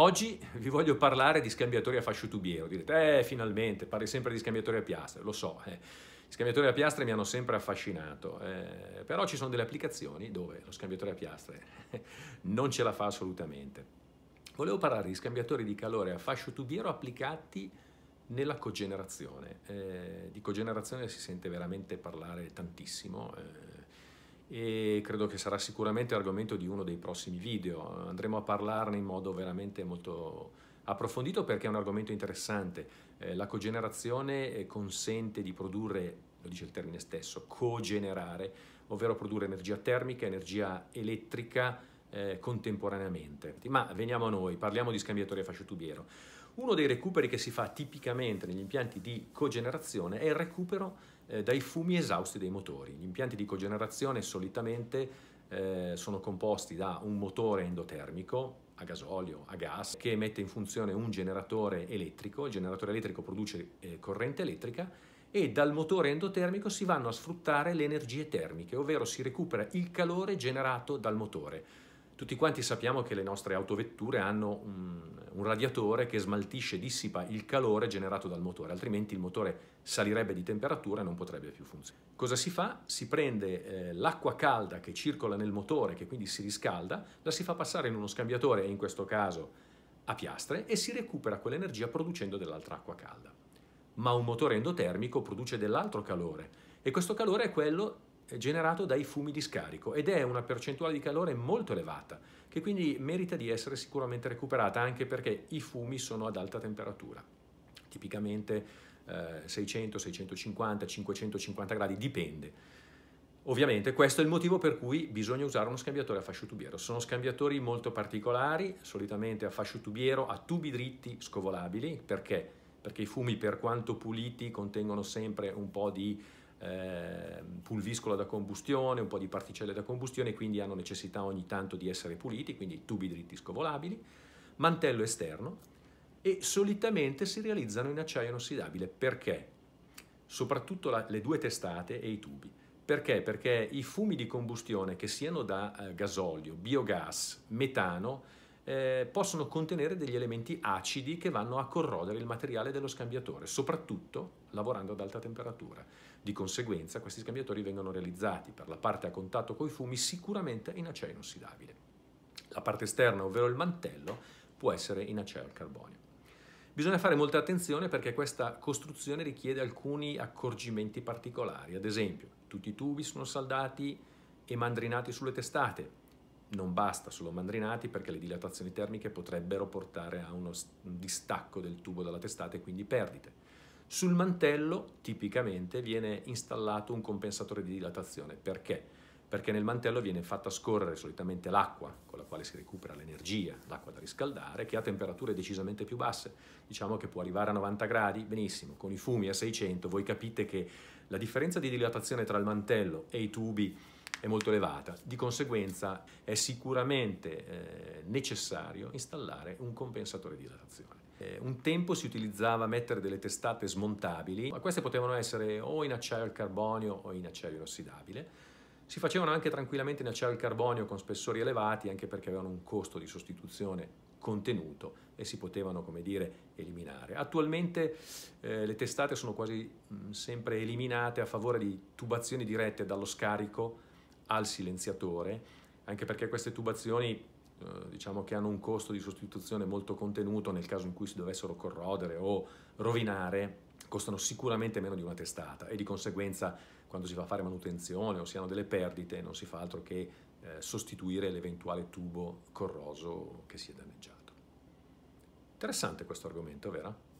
Oggi vi voglio parlare di scambiatori a fascio tubiero. Direte, eh, finalmente, parli sempre di scambiatori a piastre, lo so. Eh. Gli scambiatori a piastre mi hanno sempre affascinato, eh, però ci sono delle applicazioni dove lo scambiatore a piastre non ce la fa assolutamente. Volevo parlare di scambiatori di calore a fascio tubiero applicati nella cogenerazione. Eh, di cogenerazione si sente veramente parlare tantissimo, eh, e credo che sarà sicuramente argomento di uno dei prossimi video. Andremo a parlarne in modo veramente molto approfondito perché è un argomento interessante. Eh, la cogenerazione eh, consente di produrre, lo dice il termine stesso, cogenerare, ovvero produrre energia termica, energia elettrica, eh, contemporaneamente. Ma veniamo a noi, parliamo di scambiatori a fascio tubiero. Uno dei recuperi che si fa tipicamente negli impianti di cogenerazione è il recupero eh, dai fumi esausti dei motori. Gli impianti di cogenerazione solitamente eh, sono composti da un motore endotermico a gasolio, a gas, che mette in funzione un generatore elettrico, il generatore elettrico produce eh, corrente elettrica e dal motore endotermico si vanno a sfruttare le energie termiche, ovvero si recupera il calore generato dal motore. Tutti quanti sappiamo che le nostre autovetture hanno un, un, radiatore che smaltisce, dissipa il calore generato dal motore, altrimenti il motore salirebbe di temperatura e non potrebbe più funzionare. Cosa si fa? Si prende eh, l'acqua calda che circola nel motore, che quindi si riscalda, la si fa passare in uno scambiatore, in questo caso a piastre, e si recupera quell'energia producendo dell'altra acqua calda. Ma un motore endotermico produce dell'altro calore e questo calore è quello generato dai fumi di scarico ed è una percentuale di calore molto elevata che quindi merita di essere sicuramente recuperata anche perché i fumi sono ad alta temperatura, tipicamente eh, 600, 650, 550 gradi, dipende. Ovviamente questo è il motivo per cui bisogna usare uno scambiatore a fascio tubiero. Sono scambiatori molto particolari, solitamente a fascio tubiero, a tubi dritti scovolabili, perché? Perché i fumi per quanto puliti contengono sempre un po' di eh, pulviscola da combustione, un po' di particelle da combustione, quindi hanno necessità ogni tanto di essere puliti, quindi tubi dritti scovolabili, mantello esterno e solitamente si realizzano in acciaio inossidabile. Perché? Soprattutto la, le due testate e i tubi. Perché? Perché i fumi di combustione, che siano da eh, gasolio, biogas, metano, eh, possono contenere degli elementi acidi che vanno a corrodere il materiale dello scambiatore, soprattutto lavorando ad alta temperatura. Di conseguenza questi scambiatori vengono realizzati per la parte a contatto con i fumi sicuramente in acciaio inossidabile. La parte esterna, ovvero il mantello, può essere in acciaio al carbonio. Bisogna fare molta attenzione perché questa costruzione richiede alcuni accorgimenti particolari. Ad esempio, tutti i tubi sono saldati e mandrinati sulle testate. Non basta solo mandrinati perché le dilatazioni termiche potrebbero portare a uno distacco del tubo dalla testata e quindi perdite. Sul mantello tipicamente viene installato un compensatore di dilatazione. Perché? Perché nel mantello viene fatta scorrere solitamente l'acqua con la quale si recupera l'energia, l'acqua da riscaldare, che ha temperature decisamente più basse. Diciamo che può arrivare a 90 gradi, benissimo, con i fumi a 600 voi capite che la differenza di dilatazione tra il mantello e i tubi è molto elevata. Di conseguenza è sicuramente eh, necessario installare un compensatore di dilatazione. Eh, un tempo si utilizzava mettere delle testate smontabili, ma queste potevano essere o in acciaio al carbonio o in acciaio inossidabile. Si facevano anche tranquillamente in acciaio al carbonio con spessori elevati, anche perché avevano un costo di sostituzione contenuto e si potevano, come dire, eliminare. Attualmente eh, le testate sono quasi mh, mm, sempre eliminate a favore di tubazioni dirette dallo scarico al silenziatore, anche perché queste tubazioni eh, diciamo che hanno un costo di sostituzione molto contenuto nel caso in cui si dovessero corrodere o rovinare, costano sicuramente meno di una testata e di conseguenza quando si va a fare manutenzione o si hanno delle perdite non si fa altro che eh, sostituire l'eventuale tubo corroso che si è danneggiato. Interessante questo argomento, vero?